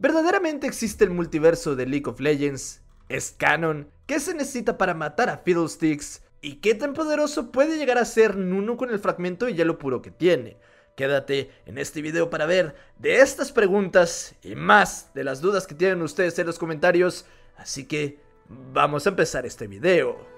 ¿Verdaderamente existe el multiverso de League of Legends? ¿Es canon? ¿Qué se necesita para matar a Fiddlesticks? ¿Y qué tan poderoso puede llegar a ser Nuno con el fragmento de hielo puro que tiene? Quédate en este video para ver de estas preguntas y más de las dudas que tienen ustedes en los comentarios, así que vamos a empezar este video.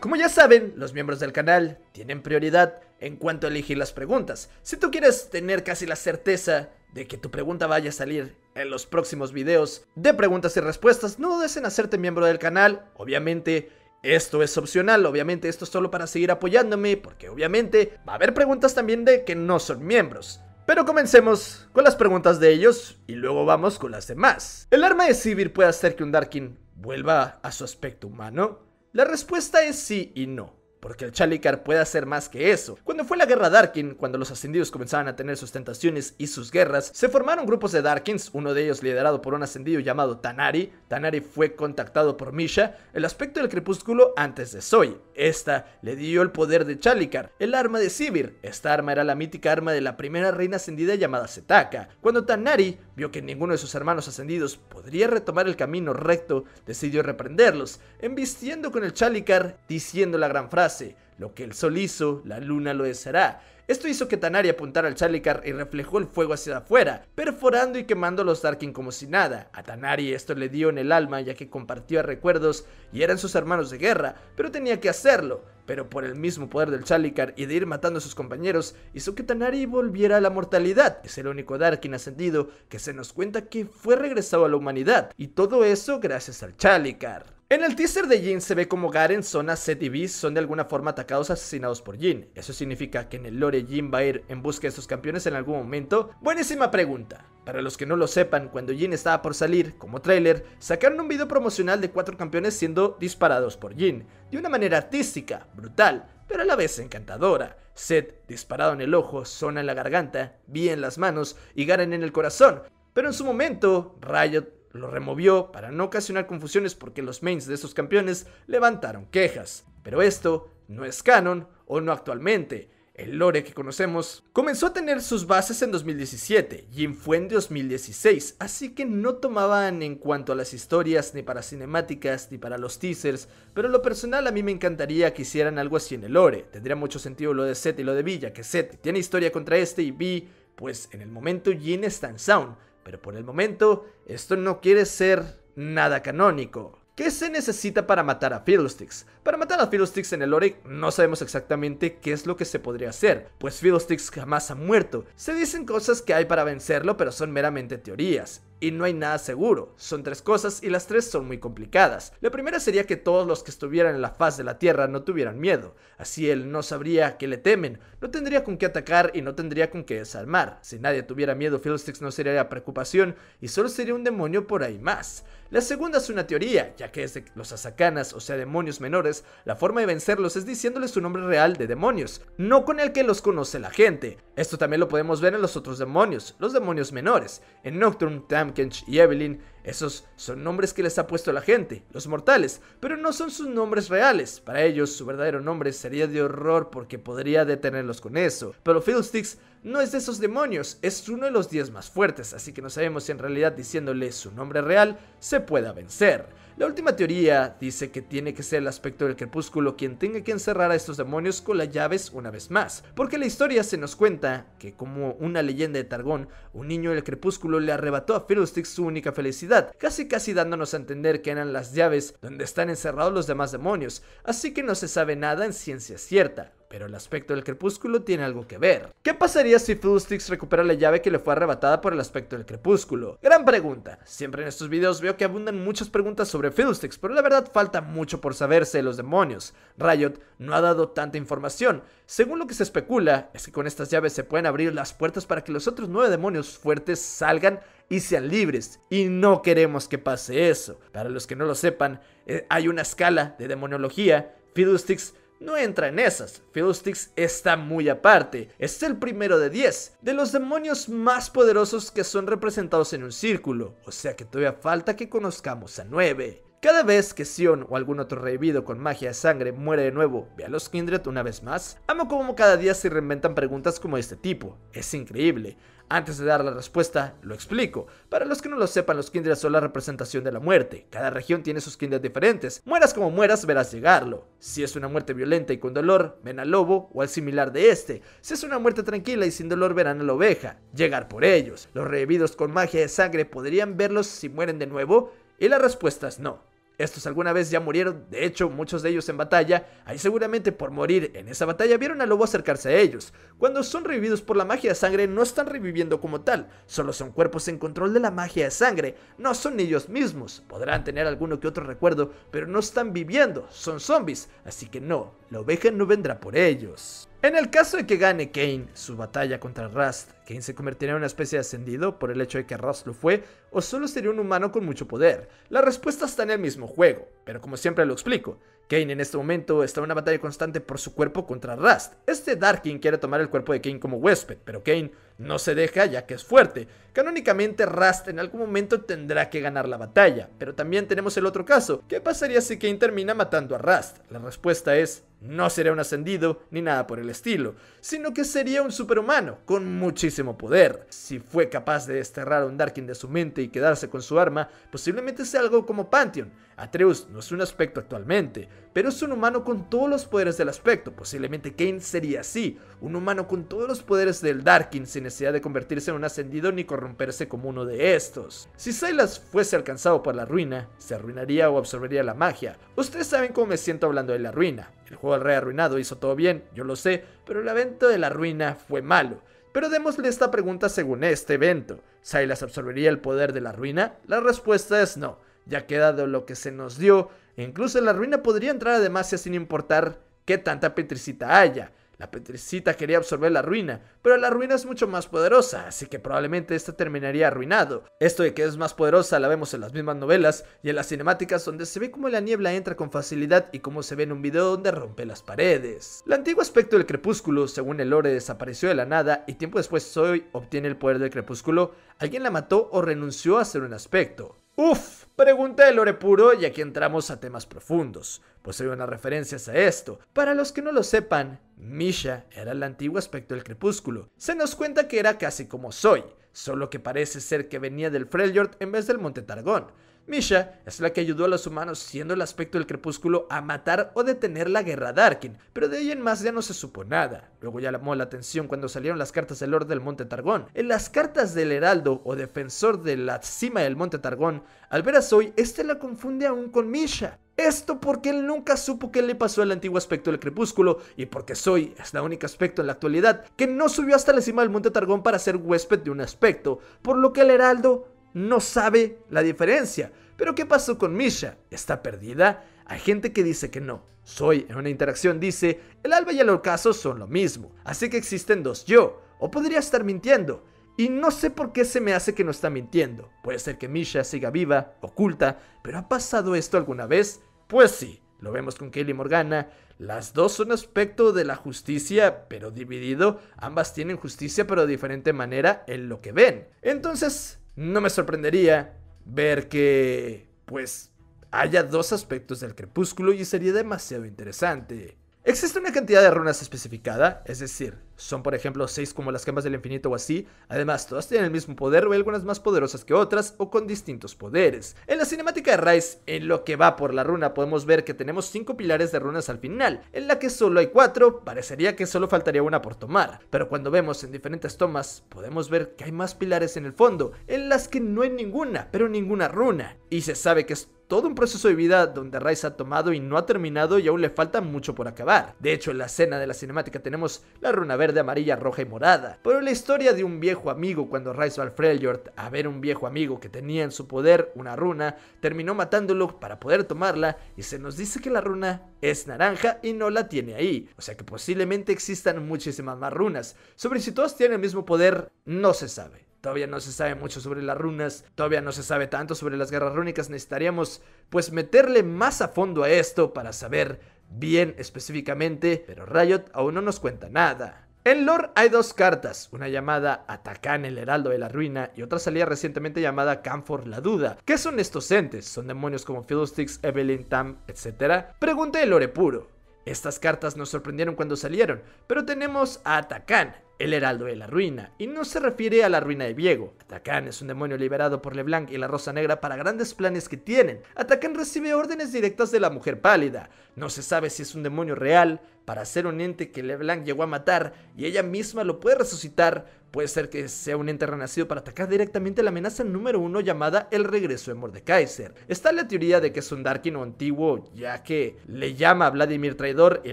Como ya saben, los miembros del canal tienen prioridad en cuanto a elegir las preguntas. Si tú quieres tener casi la certeza de que tu pregunta vaya a salir en los próximos videos de preguntas y respuestas, no dudes en hacerte miembro del canal. Obviamente, esto es opcional, obviamente esto es solo para seguir apoyándome, porque obviamente va a haber preguntas también de que no son miembros. Pero comencemos con las preguntas de ellos y luego vamos con las demás. ¿El arma de Sivir puede hacer que un Darkin vuelva a su aspecto humano? La respuesta es sí y no. Porque el Chalicar puede hacer más que eso. Cuando fue la guerra Darkin, cuando los ascendidos comenzaban a tener sus tentaciones y sus guerras, se formaron grupos de Darkins, uno de ellos liderado por un ascendido llamado Tanari. Tanari fue contactado por Misha, el aspecto del crepúsculo antes de Zoe. Esta le dio el poder de Chalicar, el arma de Sivir. Esta arma era la mítica arma de la primera reina ascendida llamada Setaka. Cuando Tanari vio que ninguno de sus hermanos ascendidos podría retomar el camino recto, decidió reprenderlos, embistiendo con el chalicar, diciendo la gran frase, lo que el sol hizo, la luna lo deseará, esto hizo que Tanari apuntara al Chalicar y reflejó el fuego hacia afuera, perforando y quemando a los Darkin como si nada. A Tanari esto le dio en el alma ya que compartía recuerdos y eran sus hermanos de guerra, pero tenía que hacerlo. Pero por el mismo poder del Chalicar y de ir matando a sus compañeros, hizo que Tanari volviera a la mortalidad. Es el único Darkin ascendido que se nos cuenta que fue regresado a la humanidad, y todo eso gracias al Chalicar. En el teaser de Jin se ve como Garen, Zona, Set y Beast son de alguna forma atacados asesinados por Jin. ¿Eso significa que en el lore Jin va a ir en busca de sus campeones en algún momento? Buenísima pregunta. Para los que no lo sepan, cuando Jin estaba por salir, como tráiler, sacaron un video promocional de cuatro campeones siendo disparados por Jin, de una manera artística, brutal, pero a la vez encantadora. Set disparado en el ojo, Zona en la garganta, Vi en las manos y Garen en el corazón. Pero en su momento, Riot lo removió para no ocasionar confusiones porque los mains de esos campeones levantaron quejas. Pero esto no es canon o no actualmente. El lore que conocemos comenzó a tener sus bases en 2017 y fue en 2016, así que no tomaban en cuanto a las historias ni para cinemáticas ni para los teasers, pero lo personal a mí me encantaría que hicieran algo así en el lore. Tendría mucho sentido lo de Seth y lo de Villa, que Seth tiene historia contra este y Vi, pues en el momento Jin está en Sound, pero por el momento esto no quiere ser nada canónico. ¿Qué se necesita para matar a Fiddlesticks? Para matar a Fiddlesticks en el lore no sabemos exactamente qué es lo que se podría hacer, pues Fiddlesticks jamás ha muerto. Se dicen cosas que hay para vencerlo, pero son meramente teorías y no hay nada seguro. Son tres cosas y las tres son muy complicadas. La primera sería que todos los que estuvieran en la faz de la Tierra no tuvieran miedo. Así él no sabría que le temen, no tendría con qué atacar y no tendría con qué desarmar. Si nadie tuviera miedo, Fiddlesticks no sería la preocupación y solo sería un demonio por ahí más. La segunda es una teoría, ya que es de los asacanas, o sea demonios menores, la forma de vencerlos es diciéndoles su nombre real de demonios, no con el que los conoce la gente. Esto también lo podemos ver en los otros demonios, los demonios menores. En Nocturne Kench y Evelyn, esos son nombres que les ha puesto la gente, los mortales, pero no son sus nombres reales. Para ellos, su verdadero nombre sería de horror porque podría detenerlos con eso. Pero Fiddlesticks no es de esos demonios, es uno de los 10 más fuertes, así que no sabemos si en realidad diciéndole su nombre real se pueda vencer. La última teoría dice que tiene que ser el aspecto del crepúsculo quien tenga que encerrar a estos demonios con las llaves una vez más, porque la historia se nos cuenta que como una leyenda de Targón, un niño del crepúsculo le arrebató a Fiddlesticks su única felicidad, casi casi dándonos a entender que eran las llaves donde están encerrados los demás demonios, así que no se sabe nada en ciencia cierta pero el aspecto del crepúsculo tiene algo que ver. ¿Qué pasaría si Fiddlesticks recupera la llave que le fue arrebatada por el aspecto del crepúsculo? Gran pregunta. Siempre en estos videos veo que abundan muchas preguntas sobre Fiddlesticks, pero la verdad falta mucho por saberse de los demonios. Riot no ha dado tanta información. Según lo que se especula, es que con estas llaves se pueden abrir las puertas para que los otros nueve demonios fuertes salgan y sean libres. Y no queremos que pase eso. Para los que no lo sepan, eh, hay una escala de demonología. Fiddlesticks no entra en esas. Fiddlesticks está muy aparte. Es el primero de 10, de los demonios más poderosos que son representados en un círculo, o sea que todavía falta que conozcamos a 9. Cada vez que Sion o algún otro revivido con magia de sangre muere de nuevo, ve a los Kindred una vez más, amo como cada día se reinventan preguntas como este tipo. Es increíble. Antes de dar la respuesta, lo explico. Para los que no lo sepan, los Kindred son la representación de la muerte. Cada región tiene sus Kindred diferentes. Mueras como mueras, verás llegarlo. Si es una muerte violenta y con dolor, ven al lobo o al similar de este. Si es una muerte tranquila y sin dolor, verán a la oveja. Llegar por ellos. Los revividos con magia de sangre podrían verlos si mueren de nuevo. Y la respuesta es no. Estos alguna vez ya murieron, de hecho muchos de ellos en batalla, ahí seguramente por morir en esa batalla vieron al lobo acercarse a ellos. Cuando son revividos por la magia de sangre no están reviviendo como tal, solo son cuerpos en control de la magia de sangre, no son ellos mismos, podrán tener alguno que otro recuerdo, pero no están viviendo, son zombies, así que no, la oveja no vendrá por ellos. En el caso de que gane Kane su batalla contra Rust, Kane se convertiría en una especie de ascendido por el hecho de que Rust lo fue, o solo sería un humano con mucho poder. La respuesta está en el mismo juego, pero como siempre lo explico, Kane en este momento está en una batalla constante por su cuerpo contra Rust. Este Darkin quiere tomar el cuerpo de Kane como huésped, pero Kane no se deja ya que es fuerte. Canónicamente Rust en algún momento tendrá que ganar la batalla, pero también tenemos el otro caso. ¿Qué pasaría si Kane termina matando a Rust? La respuesta es no sería un ascendido ni nada por el estilo, sino que sería un superhumano con muchísimo poder. Si fue capaz de desterrar a un Darkin de su mente y quedarse con su arma, posiblemente sea algo como Pantheon. Atreus no es un aspecto actualmente, pero es un humano con todos los poderes del aspecto. Posiblemente Kane sería así, un humano con todos los poderes del Darkin sin necesidad de convertirse en un ascendido ni corromperse como uno de estos. Si Silas fuese alcanzado por la ruina, se arruinaría o absorbería la magia. Ustedes saben cómo me siento hablando de la ruina. El juego del rey arruinado hizo todo bien, yo lo sé, pero el evento de la ruina fue malo. Pero démosle esta pregunta según este evento. ¿Silas absorbería el poder de la ruina? La respuesta es no, ya que dado lo que se nos dio, incluso la ruina podría entrar a sin importar qué tanta petricita haya. La petricita quería absorber la ruina, pero la ruina es mucho más poderosa, así que probablemente esta terminaría arruinado. Esto de que es más poderosa la vemos en las mismas novelas y en las cinemáticas donde se ve cómo la niebla entra con facilidad y cómo se ve en un video donde rompe las paredes. El antiguo aspecto del crepúsculo, según el lore, desapareció de la nada y tiempo después Zoe obtiene el poder del crepúsculo, alguien la mató o renunció a ser un aspecto. Uf, Pregunta el lore puro y aquí entramos a temas profundos, pues hay unas referencias a esto. Para los que no lo sepan, Misha era el antiguo aspecto del crepúsculo. Se nos cuenta que era casi como Soy, solo que parece ser que venía del Freljord en vez del Monte Targón. Misha es la que ayudó a los humanos siendo el aspecto del crepúsculo a matar o detener la guerra Darkin, pero de ella en más ya no se supo nada. Luego ya llamó la atención cuando salieron las cartas del Lord del Monte Targón. En las cartas del Heraldo o Defensor de la cima del Monte Targón, al ver a Zoe, este la confunde aún con Misha. Esto porque él nunca supo qué le pasó al antiguo aspecto del crepúsculo y porque Soy es la única aspecto en la actualidad que no subió hasta la cima del Monte Targón para ser huésped de un aspecto, por lo que el Heraldo no sabe la diferencia. Pero ¿qué pasó con Misha? ¿Está perdida? Hay gente que dice que no. Soy en una interacción dice, el alba y el ocaso son lo mismo, así que existen dos yo, o podría estar mintiendo. Y no sé por qué se me hace que no está mintiendo. Puede ser que Misha siga viva, oculta, pero ¿ha pasado esto alguna vez? Pues sí, lo vemos con Kelly Morgana. Las dos son aspecto de la justicia, pero dividido. Ambas tienen justicia, pero de diferente manera en lo que ven. Entonces, no me sorprendería ver que, pues, haya dos aspectos del crepúsculo y sería demasiado interesante. Existe una cantidad de runas especificada, es decir, son por ejemplo 6 como las gemas del infinito o así, además todas tienen el mismo poder o hay algunas más poderosas que otras o con distintos poderes. En la cinemática de Rise, en lo que va por la runa podemos ver que tenemos 5 pilares de runas al final, en la que solo hay 4, parecería que solo faltaría una por tomar, pero cuando vemos en diferentes tomas podemos ver que hay más pilares en el fondo, en las que no hay ninguna, pero ninguna runa, y se sabe que es todo un proceso de vida donde Rice ha tomado y no ha terminado y aún le falta mucho por acabar. De hecho, en la escena de la cinemática tenemos la runa verde, amarilla, roja y morada. Pero la historia de un viejo amigo cuando Rice va al a ver un viejo amigo que tenía en su poder una runa, terminó matándolo para poder tomarla y se nos dice que la runa es naranja y no la tiene ahí. O sea que posiblemente existan muchísimas más runas. Sobre si todas tienen el mismo poder, no se sabe todavía no se sabe mucho sobre las runas, todavía no se sabe tanto sobre las guerras rúnicas, necesitaríamos pues meterle más a fondo a esto para saber bien específicamente, pero Riot aún no nos cuenta nada. En lore hay dos cartas, una llamada Atacan el Heraldo de la Ruina y otra salida recientemente llamada Canfor la Duda. ¿Qué son estos entes? ¿Son demonios como Fiddlesticks, Evelyn, Tam, etcétera? Pregunta el lore puro. Estas cartas nos sorprendieron cuando salieron, pero tenemos a Atacan el heraldo de la ruina, y no se refiere a la ruina de Viego. Atacán es un demonio liberado por Leblanc y la Rosa Negra para grandes planes que tienen. Atacan recibe órdenes directas de la Mujer Pálida. No se sabe si es un demonio real, para ser un ente que Leblanc llegó a matar, y ella misma lo puede resucitar, Puede ser que sea un ente renacido para atacar directamente la amenaza número uno llamada el regreso de Mordekaiser. Está la teoría de que es un o antiguo, ya que le llama a Vladimir traidor y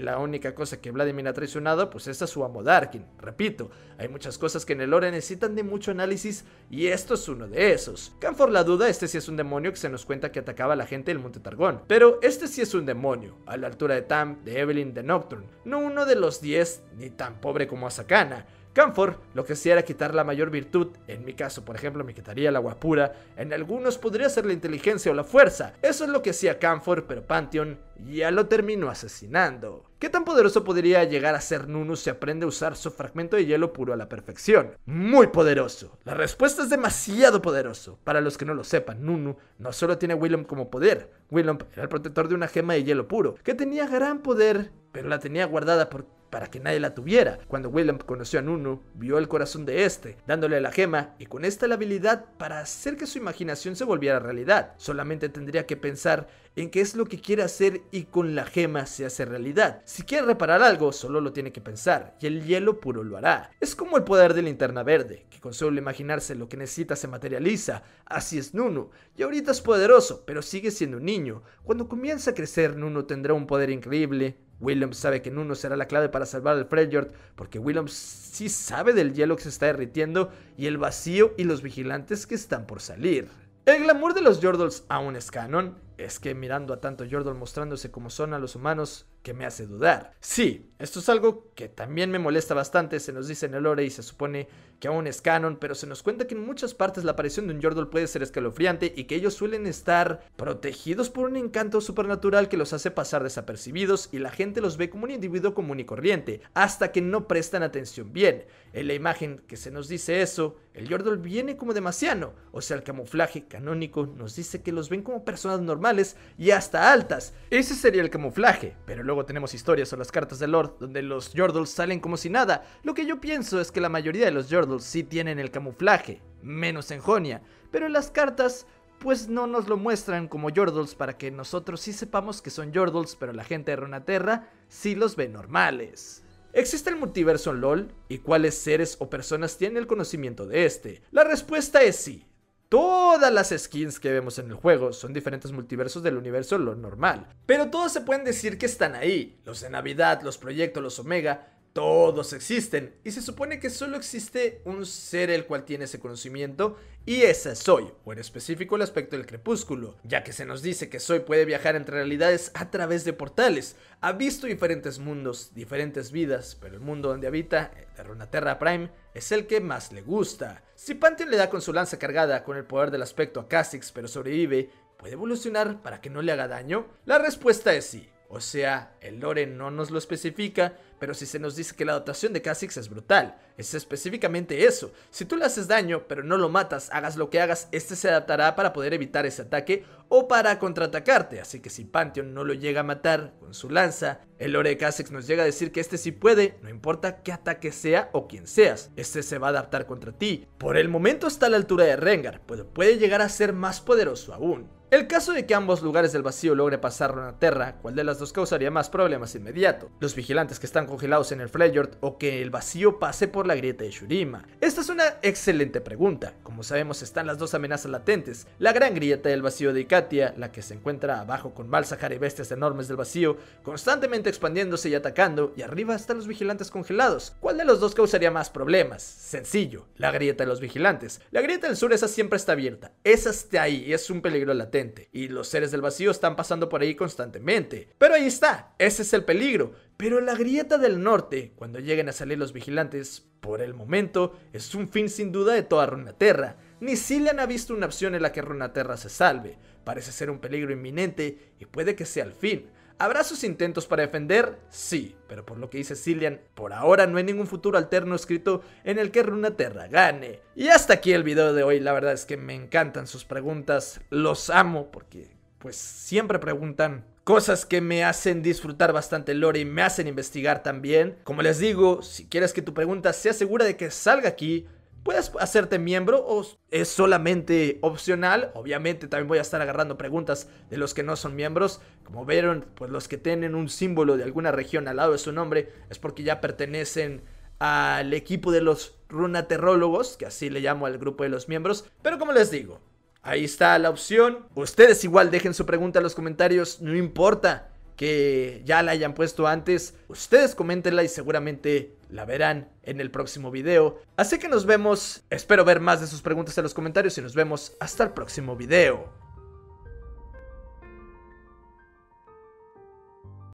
la única cosa que Vladimir ha traicionado pues es a su amo Darkin. Repito, hay muchas cosas que en el lore necesitan de mucho análisis y esto es uno de esos. for la duda, este sí es un demonio que se nos cuenta que atacaba a la gente del Monte Targón, pero este sí es un demonio, a la altura de Tam, de Evelyn, de Nocturne, no uno de los 10 ni tan pobre como Asakana. Camphor lo que hacía era quitar la mayor virtud, en mi caso por ejemplo me quitaría la pura. en algunos podría ser la inteligencia o la fuerza, eso es lo que hacía Camphor, pero Pantheon ya lo terminó asesinando. ¿Qué tan poderoso podría llegar a ser Nunu si aprende a usar su fragmento de hielo puro a la perfección? Muy poderoso. La respuesta es demasiado poderoso. Para los que no lo sepan, Nunu no solo tiene Willem como poder. Willem era el protector de una gema de hielo puro, que tenía gran poder, pero la tenía guardada por para que nadie la tuviera. Cuando Willem conoció a Nunu, vio el corazón de este, dándole la gema y con esta la habilidad para hacer que su imaginación se volviera realidad. Solamente tendría que pensar en qué es lo que quiere hacer y con la gema se hace realidad. Si quiere reparar algo, solo lo tiene que pensar y el hielo puro lo hará. Es como el poder de linterna verde, que con solo imaginarse lo que necesita se materializa. Así es Nunu, y ahorita es poderoso, pero sigue siendo un niño. Cuando comienza a crecer, Nuno tendrá un poder increíble Williams sabe que Nuno será la clave para salvar al Freljord, porque Williams sí sabe del hielo que se está derritiendo y el vacío y los vigilantes que están por salir. El glamour de los Jordals aún es canon, es que mirando a tanto Jordan mostrándose como son a los humanos, que me hace dudar. Sí, esto es algo que también me molesta bastante, se nos dice en el lore y se supone que aún es canon, pero se nos cuenta que en muchas partes la aparición de un Yordle puede ser escalofriante y que ellos suelen estar protegidos por un encanto supernatural que los hace pasar desapercibidos y la gente los ve como un individuo común y corriente, hasta que no prestan atención bien. En la imagen que se nos dice eso, el Yordle viene como demasiado, o sea, el camuflaje canónico nos dice que los ven como personas normales y hasta altas. Ese sería el camuflaje, pero luego tenemos historias o las cartas de Lord donde los Yordles salen como si nada. Lo que yo pienso es que la mayoría de los Yordles sí tienen el camuflaje, menos en Jonia, pero en las cartas pues no nos lo muestran como Yordles para que nosotros sí sepamos que son Yordles, pero la gente de Ronaterra sí los ve normales. ¿Existe el multiverso en LOL? ¿Y cuáles seres o personas tienen el conocimiento de este? La respuesta es sí. Todas las skins que vemos en el juego son diferentes multiversos del universo lo normal, pero todos se pueden decir que están ahí, los de Navidad, los proyectos, los Omega, todos existen y se supone que solo existe un ser el cual tiene ese conocimiento y ese soy, o en específico el aspecto del crepúsculo, ya que se nos dice que soy puede viajar entre realidades a través de portales, ha visto diferentes mundos, diferentes vidas, pero el mundo donde habita, de Terra Prime, es el que más le gusta. Si Pantheon le da con su lanza cargada con el poder del aspecto a Kha'Zix pero sobrevive, ¿puede evolucionar para que no le haga daño? La respuesta es sí. O sea, el lore no nos lo especifica, pero si se nos dice que la adaptación de Kha'Zix es brutal, es específicamente eso. Si tú le haces daño, pero no lo matas, hagas lo que hagas, este se adaptará para poder evitar ese ataque o para contraatacarte. Así que si Pantheon no lo llega a matar con su lanza, el lore de Kha'Zix nos llega a decir que este sí puede, no importa qué ataque sea o quién seas, este se va a adaptar contra ti. Por el momento está a la altura de Rengar, pero puede llegar a ser más poderoso aún. El caso de que ambos lugares del vacío logre pasar terra ¿cuál de las dos causaría más problemas inmediato? Los vigilantes que están congelados en el Freyord o que el vacío pase por la grieta de Shurima. Esta es una excelente pregunta. Como sabemos están las dos amenazas latentes, la gran grieta del vacío de Ikatia, la que se encuentra abajo con Malzahar y bestias enormes del vacío, constantemente expandiéndose y atacando, y arriba están los vigilantes congelados. ¿Cuál de los dos causaría más problemas? Sencillo, la grieta de los vigilantes. La grieta del sur esa siempre está abierta, esa está ahí y es un peligro latente y los seres del vacío están pasando por ahí constantemente. Pero ahí está, ese es el peligro. Pero la grieta del norte, cuando lleguen a salir los vigilantes, por el momento, es un fin sin duda de toda Runaterra. Ni le ha visto una opción en la que Runaterra se salve. Parece ser un peligro inminente y puede que sea el fin. ¿Habrá sus intentos para defender? Sí, pero por lo que dice Cillian, por ahora no hay ningún futuro alterno escrito en el que Runeterra gane. Y hasta aquí el video de hoy, la verdad es que me encantan sus preguntas, los amo porque pues siempre preguntan cosas que me hacen disfrutar bastante el lore y me hacen investigar también. Como les digo, si quieres que tu pregunta sea segura de que salga aquí, puedes hacerte miembro o es solamente opcional. Obviamente también voy a estar agarrando preguntas de los que no son miembros. Como vieron, pues los que tienen un símbolo de alguna región al lado de su nombre es porque ya pertenecen al equipo de los runaterrólogos, que así le llamo al grupo de los miembros. Pero como les digo, ahí está la opción. Ustedes igual dejen su pregunta en los comentarios, no importa que ya la hayan puesto antes, ustedes coméntenla y seguramente la verán en el próximo video. Así que nos vemos, espero ver más de sus preguntas en los comentarios y nos vemos hasta el próximo video.